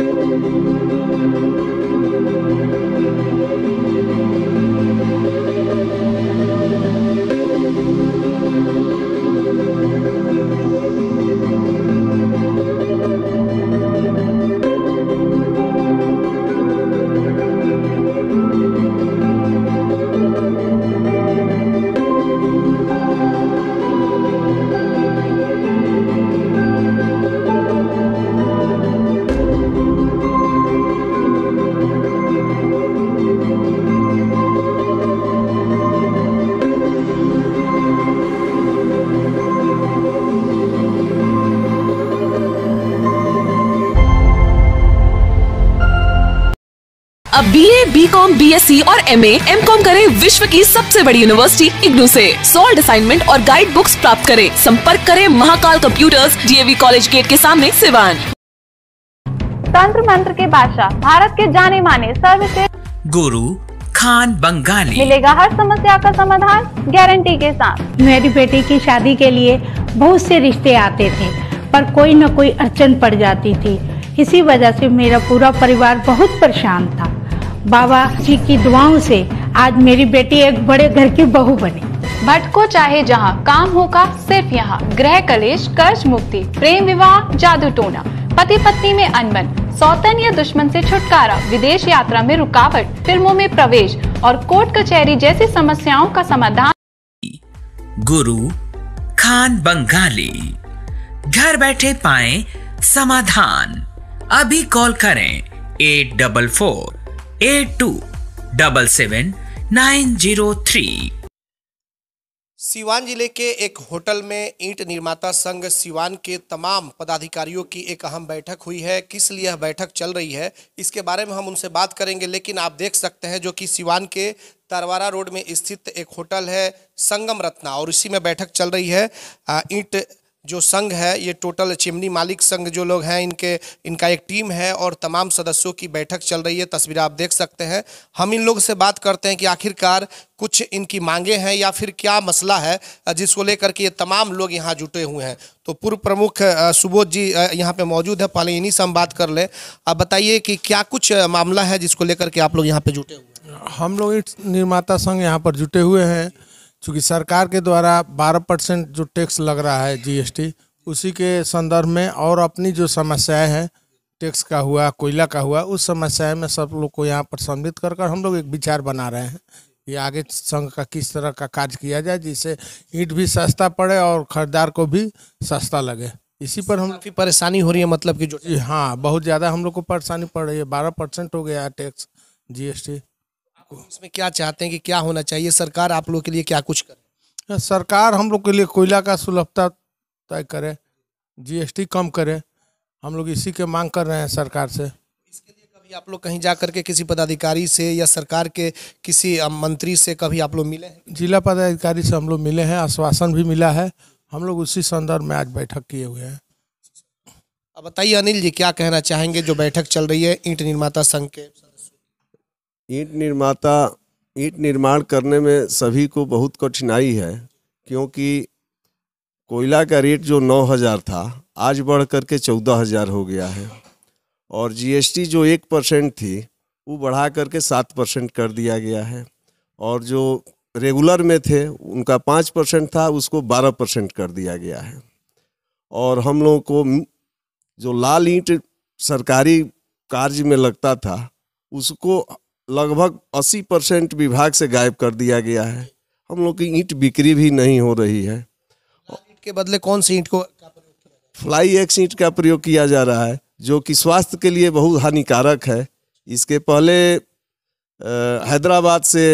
Thank you. अब B A B com B S C और M A M com करें विश्व की सबसे बड़ी यूनिवर्सिटी इग्नू से सोल्ड असाइनमेंट और गाइड बुक्स प्राप्त करें संपर्क करें Mahakal computers DAV college gate के सामने सिवान तंत्र मंत्र के बादशाह भारत के जाने माने सर्विस गुरु खान बंगाली मिलेगा हर समस्या का समाधान गारंटी के साथ मेरी बेटी की शादी के लिए बहुत से रिश्ते आते थे पर कोई न कोई अड़चन पड़ जाती थी इसी वजह से मेरा पूरा परिवार बहुत परेशान था बाबा जी की दुआओं से आज मेरी बेटी एक बड़े घर की बहू बनी भटको चाहे जहाँ काम होगा सिर्फ यहाँ ग्रह कलेश कर्ज मुक्ति प्रेम विवाह जादू टोना पति पत्नी में अनबन सौतन या दुश्मन से छुटकारा विदेश यात्रा में रुकावट फिल्मों में प्रवेश और कोर्ट कचहरी जैसी समस्याओं का समाधान गुरु खान बंगाली घर बैठे पाए समाधान अभी कॉल करें eight double four eight two double seven nine zero three जिले के एक होटल में ईंट निर्माता संघ सीवान के तमाम पदाधिकारियों की एक अहम बैठक हुई है किस लिए यह बैठक चल रही है इसके बारे में हम उनसे बात करेंगे लेकिन आप देख सकते हैं जो कि सीवान के तरवारा रोड में स्थित एक होटल है संगम रत्ना और इसी में बैठक चल रही है ईंट जो संघ है ये टोटल चिमनी मालिक संघ जो लोग हैं इनके इनका एक टीम है और तमाम सदस्यों की बैठक चल रही है तस्वीर आप देख सकते हैं हम इन लोगों से बात करते हैं कि आखिरकार कुछ इनकी मांगे हैं या फिर क्या मसला है जिसको लेकर के ये तमाम लोग यहाँ जुटे हुए हैं तो पूर्व प्रमुख सुबोध जी यहाँ पे मौजूद है पहले इन्हीं से हम बात कर लें आप बताइए कि क्या कुछ मामला है जिसको लेकर के आप लोग यहाँ पे जुटे हुए हैं हम लोग निर्माता संघ यहाँ पर जुटे हुए हैं चूँकि सरकार के द्वारा 12 परसेंट जो टैक्स लग रहा है जीएसटी उसी के संदर्भ में और अपनी जो समस्याएं हैं टैक्स का हुआ कोयला का हुआ उस समस्याएं में सब लोग को यहाँ पर सम्मिलित कर कर हम लोग एक विचार बना रहे हैं कि आगे संघ का किस तरह का कार्य किया जाए जिससे ईंट भी सस्ता पड़े और खरीदार को भी सस्ता लगे इसी पर हम काफ़ी परेशानी हो रही है मतलब कि जो हाँ बहुत ज़्यादा हम लोग को परेशानी पड़ रही है बारह परसेंट हो गया टैक्स जीएसटी आपको उसमें क्या चाहते हैं कि क्या होना चाहिए सरकार आप लोग के लिए क्या कुछ करे सरकार हम लोग के लिए कोयला का सुलभता तय करे जीएसटी कम करे हम लोग इसी के मांग कर रहे हैं सरकार से इसके लिए कभी आप लोग कहीं जा करके किसी पदाधिकारी से या सरकार के किसी मंत्री से कभी आप लोग मिले हैं जिला पदाधिकारी से हम लोग मिले हैं आश्वासन भी मिला है हम लोग उसी संदर्भ में आज बैठक किए हुए हैं अब बताइए अनिल जी क्या कहना चाहेंगे जो बैठक चल रही है ईंट निर्माता संघ के ईंट निर्माता ईंट निर्माण करने में सभी को बहुत कठिनाई है क्योंकि कोयला का रेट जो नौ हज़ार था आज बढ़ कर के चौदह हज़ार हो गया है और जीएसटी जो एक परसेंट थी वो बढ़ा करके सात परसेंट कर दिया गया है और जो रेगुलर में थे उनका पाँच परसेंट था उसको बारह परसेंट कर दिया गया है और हम लोगों को जो लाल ईंट सरकारी कार्य में लगता था उसको लगभग 80 परसेंट विभाग से गायब कर दिया गया है हम लोग की ईंट बिक्री भी नहीं हो रही है ईंट के बदले कौन सी ईंट को फ्लाई एक्स ईंट का प्रयोग किया जा रहा है जो कि स्वास्थ्य के लिए बहुत हानिकारक है इसके पहले हैदराबाद से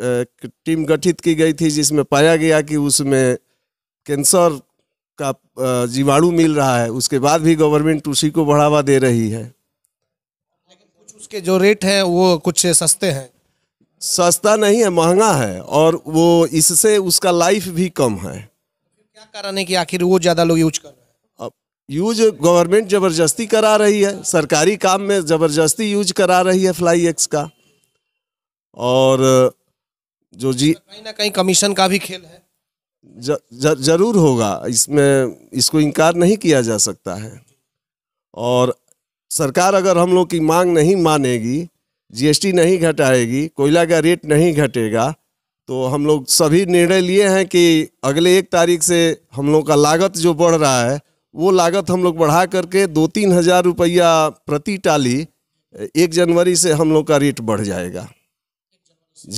टीम गठित की गई थी जिसमें पाया गया कि उसमें कैंसर का जीवाणु मिल रहा है उसके बाद भी गवर्नमेंट उसी को बढ़ावा दे रही है इसके जो रेट हैं वो कुछ सस्ते हैं सस्ता नहीं है महंगा है और वो इससे उसका लाइफ भी कम है क्या कारण है कि आखिर वो ज़्यादा लोग यूज कर रहे हैं अब यूज गवर्नमेंट ज़बरदस्ती करा रही है सरकारी काम में ज़बरदस्ती यूज करा रही है फ्लाई एक्स का और जो जी कहीं ना कहीं कमीशन का भी खेल है ज, ज, जरूर होगा इसमें इसको इनकार नहीं किया जा सकता है और सरकार अगर हम लोग की मांग नहीं मानेगी जीएसटी नहीं घटाएगी कोयला का रेट नहीं घटेगा तो हम लोग सभी निर्णय लिए हैं कि अगले एक तारीख से हम लोग का लागत जो बढ़ रहा है वो लागत हम लोग बढ़ा करके दो तीन हज़ार रुपया प्रति टाली एक जनवरी से हम लोग का रेट बढ़ जाएगा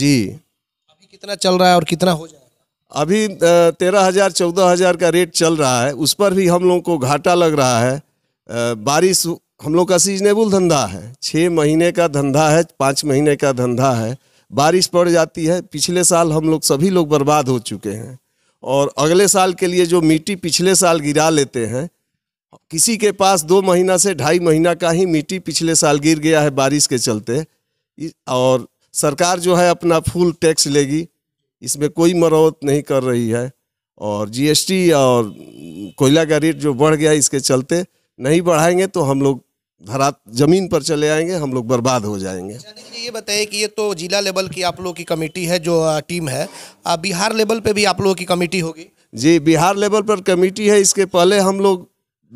जी अभी कितना चल रहा है और कितना हो जाएगा अभी तेरह हज़ार चौदह हज़ार का रेट चल रहा है उस पर भी हम लोग को घाटा लग रहा है बारिश हम लोग का सीजनेबल धंधा है छः महीने का धंधा है पाँच महीने का धंधा है बारिश पड़ जाती है पिछले साल हम लोग सभी लोग बर्बाद हो चुके हैं और अगले साल के लिए जो मिट्टी पिछले साल गिरा लेते हैं किसी के पास दो महीना से ढाई महीना का ही मिट्टी पिछले साल गिर गया है बारिश के चलते और सरकार जो है अपना फुल टैक्स लेगी इसमें कोई मरम्मत नहीं कर रही है और जीएसटी और कोयला का रेट जो बढ़ गया इसके चलते नहीं बढ़ाएंगे तो हम लोग धरात जमीन पर चले आएंगे हम लोग बर्बाद हो जाएंगे ये बताइए कि ये तो जिला लेवल की आप लोगों की कमेटी है जो टीम है बिहार लेवल पे भी आप लोगों की कमेटी होगी जी बिहार लेवल पर कमेटी है इसके पहले हम लोग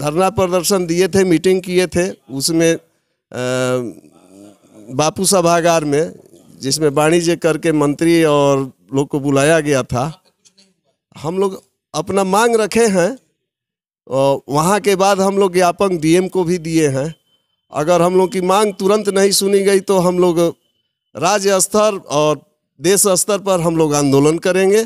धरना प्रदर्शन दिए थे मीटिंग किए थे उसमें बापू सभागार में जिसमें वाणिज्य करके मंत्री और लोग को बुलाया गया था हम लोग अपना मांग रखे हैं और वहाँ के बाद हम लोग ज्ञापन डीएम को भी दिए हैं अगर हम लोग की मांग तुरंत नहीं सुनी गई तो हम लोग राज्य स्तर और देश स्तर पर हम लोग आंदोलन करेंगे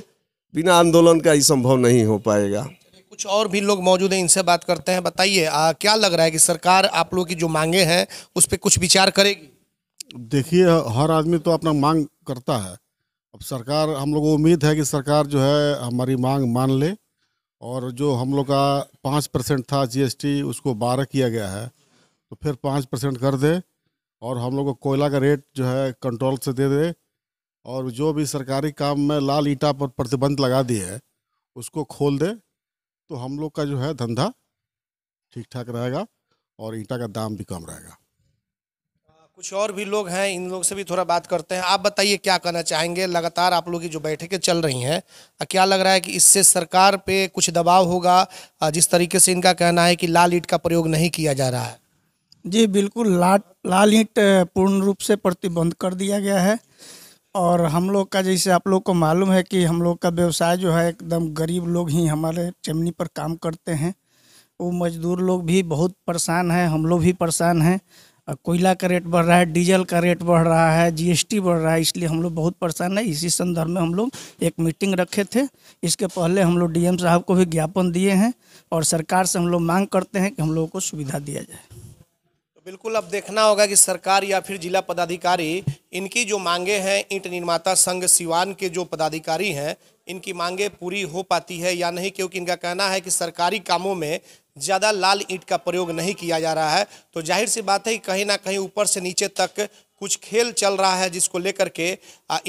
बिना आंदोलन का ही संभव नहीं हो पाएगा कुछ और भी लोग मौजूद हैं इनसे बात करते हैं बताइए क्या लग रहा है कि सरकार आप लोग की जो मांगे हैं उस पर कुछ विचार करेगी देखिए हर आदमी तो अपना मांग करता है अब सरकार हम लोग को उम्मीद है कि सरकार जो है हमारी मांग मान ले और जो हम लोग का पाँच परसेंट था जीएसटी उसको बारह किया गया है तो फिर पाँच परसेंट कर दे और हम लोग को कोयला का रेट जो है कंट्रोल से दे दे और जो भी सरकारी काम में लाल ईटा पर प्रतिबंध लगा दिए है उसको खोल दे तो हम लोग का जो है धंधा ठीक ठाक रहेगा और ईटा का दाम भी कम रहेगा कुछ और भी लोग हैं इन लोग से भी थोड़ा बात करते हैं आप बताइए क्या करना चाहेंगे लगातार आप लोग की जो बैठकें चल रही हैं क्या लग रहा है कि इससे सरकार पे कुछ दबाव होगा जिस तरीके से इनका कहना है कि लाल ईट का प्रयोग नहीं किया जा रहा है जी बिल्कुल ला लाल ईंट पूर्ण रूप से प्रतिबंध कर दिया गया है और हम लोग का जैसे आप लोग को मालूम है कि हम लोग का व्यवसाय जो है एकदम गरीब लोग ही हमारे चिमनी पर काम करते हैं वो मजदूर लोग भी बहुत परेशान हैं हम लोग भी परेशान हैं कोयला का रेट बढ़ रहा है डीजल का रेट बढ़ रहा है जीएसटी बढ़ रहा है इसलिए हम लोग बहुत परेशान है इसी संदर्भ में हम लोग एक मीटिंग रखे थे इसके पहले हम लोग डीएम साहब को भी ज्ञापन दिए हैं और सरकार से हम लोग मांग करते हैं कि हम लोगों को सुविधा दिया जाए बिल्कुल अब देखना होगा कि सरकार या फिर जिला पदाधिकारी इनकी जो मांगे हैं ईंट निर्माता संघ सिवान के जो पदाधिकारी हैं इनकी मांगे पूरी हो पाती है या नहीं क्योंकि इनका कहना है कि सरकारी कामों में ज़्यादा लाल ईंट का प्रयोग नहीं किया जा रहा है तो जाहिर सी बात है कहीं ना कहीं ऊपर से नीचे तक कुछ खेल चल रहा है जिसको लेकर के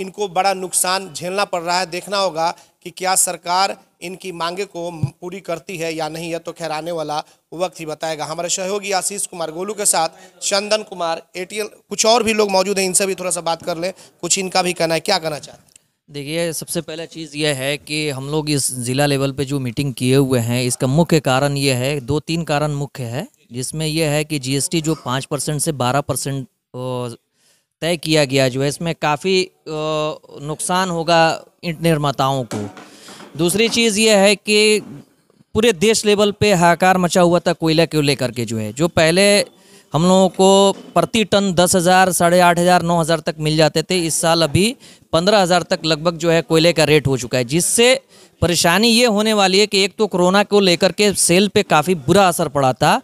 इनको बड़ा नुकसान झेलना पड़ रहा है देखना होगा कि क्या सरकार इनकी मांगे को पूरी करती है या नहीं यह तो खैर आने वाला वक्त ही बताएगा हमारे सहयोगी आशीष कुमार गोलू के साथ चंदन कुमार ए कुछ और भी लोग मौजूद हैं इनसे भी थोड़ा सा बात कर लें कुछ इनका भी कहना है क्या कहना चाहते हैं देखिए सबसे पहला चीज़ यह है कि हम लोग इस ज़िला लेवल पे जो मीटिंग किए हुए हैं इसका मुख्य कारण ये है दो तीन कारण मुख्य है जिसमें यह है कि जीएसटी जो पाँच परसेंट से बारह परसेंट तय किया गया जो है इसमें काफ़ी नुकसान होगा ईंट निर्माताओं को दूसरी चीज़ यह है कि पूरे देश लेवल पे हाकार मचा हुआ था कोयला को लेकर के जो है जो पहले हम लोगों को प्रति टन दस हज़ार साढ़े आठ हज़ार नौ हज़ार तक मिल जाते थे इस साल अभी पंद्रह हज़ार तक लगभग जो है कोयले का रेट हो चुका है जिससे परेशानी ये होने वाली है कि एक तो कोरोना को लेकर के सेल पे काफ़ी बुरा असर पड़ा था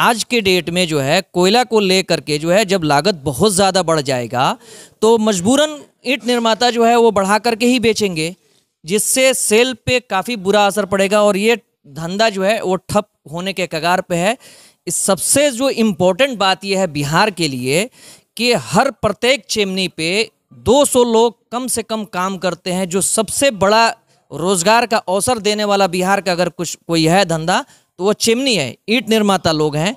आज के डेट में जो है कोयला को लेकर के जो है जब लागत बहुत ज़्यादा बढ़ जाएगा तो मजबूरन ईट निर्माता जो है वो बढ़ा करके ही बेचेंगे जिससे सेल पे काफ़ी बुरा असर पड़ेगा और ये धंधा जो है वो ठप होने के कगार पे है इस सबसे जो इम्पोर्टेंट बात यह है बिहार के लिए कि हर प्रत्येक चिमनी पे 200 लोग कम से कम काम करते हैं जो सबसे बड़ा रोजगार का अवसर देने वाला बिहार का अगर कुछ कोई है धंधा तो वो चिमनी है ईट निर्माता लोग हैं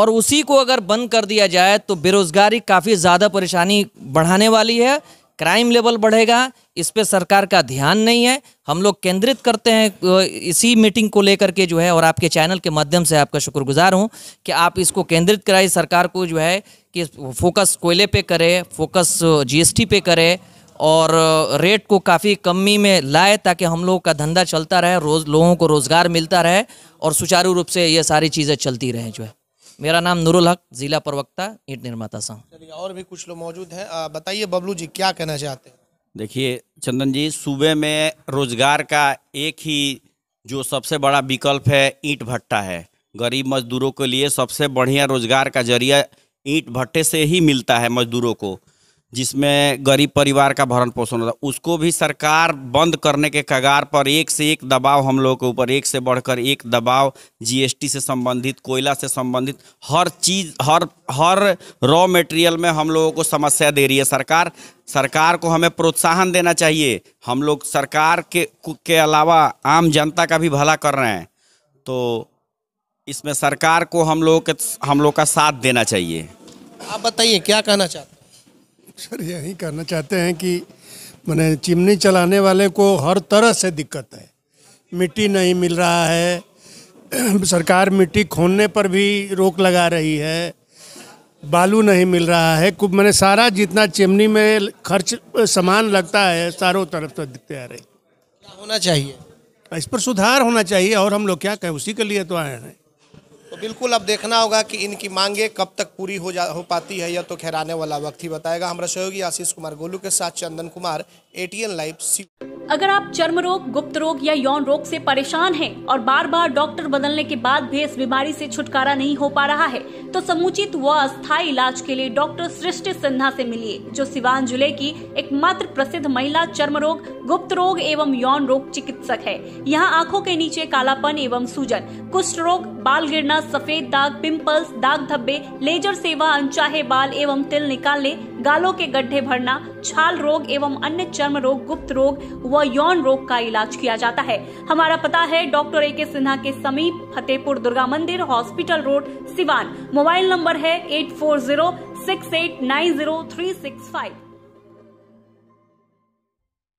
और उसी को अगर बंद कर दिया जाए तो बेरोज़गारी काफ़ी ज़्यादा परेशानी बढ़ाने वाली है क्राइम लेवल बढ़ेगा इस पर सरकार का ध्यान नहीं है हम लोग केंद्रित करते हैं इसी मीटिंग को लेकर के जो है और आपके चैनल के माध्यम से आपका शुक्रगुजार हूँ कि आप इसको केंद्रित कराई सरकार को जो है कि फोकस कोयले पे करे फोकस जीएसटी पे करे और रेट को काफ़ी कमी में लाए ताकि हम लोगों का धंधा चलता रहे रोज़ लोगों को रोज़गार मिलता रहे और सुचारू रूप से ये सारी चीज़ें चलती रहें जो है मेरा नाम नूरुल हक ज़िला प्रवक्ता ईट निर्माता संघ और भी कुछ लोग मौजूद हैं बताइए बबलू जी क्या कहना चाहते हैं देखिए चंदन जी सूबे में रोज़गार का एक ही जो सबसे बड़ा विकल्प है ईंट भट्टा है गरीब मजदूरों के लिए सबसे बढ़िया रोज़गार का जरिया ईंट भट्टे से ही मिलता है मजदूरों को जिसमें गरीब परिवार का भरण पोषण होता उसको भी सरकार बंद करने के कगार पर एक से एक दबाव हम लोगों के ऊपर एक से बढ़कर एक दबाव जीएसटी से संबंधित कोयला से संबंधित हर चीज़ हर हर रॉ मटेरियल में हम लोगों को समस्या दे रही है सरकार सरकार को हमें प्रोत्साहन देना चाहिए हम लोग सरकार के के अलावा आम जनता का भी भला कर रहे हैं तो इसमें सरकार को हम लोग हम लोग का साथ देना चाहिए आप बताइए क्या कहना चाहते हैं सर यही कहना चाहते हैं कि मैंने चिमनी चलाने वाले को हर तरह से दिक्कत है मिट्टी नहीं मिल रहा है सरकार मिट्टी खोदने पर भी रोक लगा रही है बालू नहीं मिल रहा है कुछ मैंने सारा जितना चिमनी में खर्च सामान लगता है चारों तरफ से दिखते आ रही क्या होना चाहिए इस पर सुधार होना चाहिए और हम लोग क्या कहें उसी के लिए तो आए हैं तो बिल्कुल अब देखना होगा कि इनकी मांगे कब तक पूरी हो जा हो पाती है या तो खहराने वाला वक्त ही बताएगा हमारा सहयोगी आशीष कुमार गोलू के साथ चंदन कुमार एटीएन लाइव सी अगर आप चर्म रोग गुप्त रोग या यौन रोग से परेशान हैं और बार बार डॉक्टर बदलने के बाद भी इस बीमारी से छुटकारा नहीं हो पा रहा है तो समुचित व अस्थायी इलाज के लिए डॉक्टर सृष्टि सिन्हा से मिलिए जो सिवान जिले की एकमात्र प्रसिद्ध महिला चर्म रोग गुप्त रोग एवं यौन रोग चिकित्सक है यहाँ आँखों के नीचे कालापन एवं सूजन कुष्ठ रोग बाल गिरना सफेद दाग पिम्पल्स दाग धब्बे लेजर सेवा अनचाहे बाल एवं तिल निकालने गालों के गड्ढे भरना छाल रोग एवं अन्य चर्म रोग गुप्त रोग व यौन रोग का इलाज किया जाता है हमारा पता है डॉक्टर ए के सिन्हा के समीप Fatehpur Durga Mandir hospital road Siwan mobile number है eight four zero six eight nine zero three six five